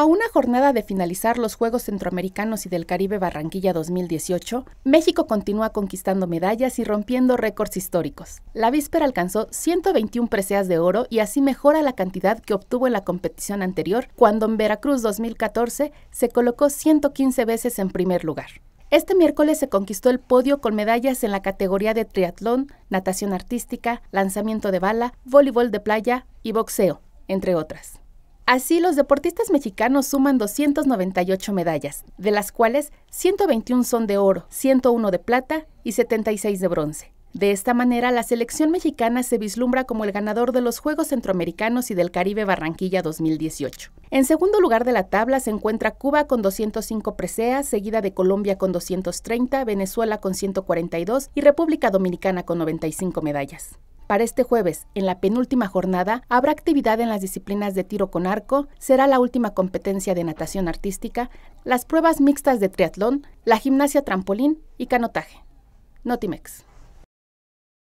A una jornada de finalizar los Juegos Centroamericanos y del Caribe Barranquilla 2018, México continúa conquistando medallas y rompiendo récords históricos. La víspera alcanzó 121 preseas de oro y así mejora la cantidad que obtuvo en la competición anterior, cuando en Veracruz 2014 se colocó 115 veces en primer lugar. Este miércoles se conquistó el podio con medallas en la categoría de triatlón, natación artística, lanzamiento de bala, voleibol de playa y boxeo, entre otras. Así, los deportistas mexicanos suman 298 medallas, de las cuales 121 son de oro, 101 de plata y 76 de bronce. De esta manera, la selección mexicana se vislumbra como el ganador de los Juegos Centroamericanos y del Caribe Barranquilla 2018. En segundo lugar de la tabla se encuentra Cuba con 205 preseas, seguida de Colombia con 230, Venezuela con 142 y República Dominicana con 95 medallas. Para este jueves, en la penúltima jornada, habrá actividad en las disciplinas de tiro con arco, será la última competencia de natación artística, las pruebas mixtas de triatlón, la gimnasia trampolín y canotaje. Notimex.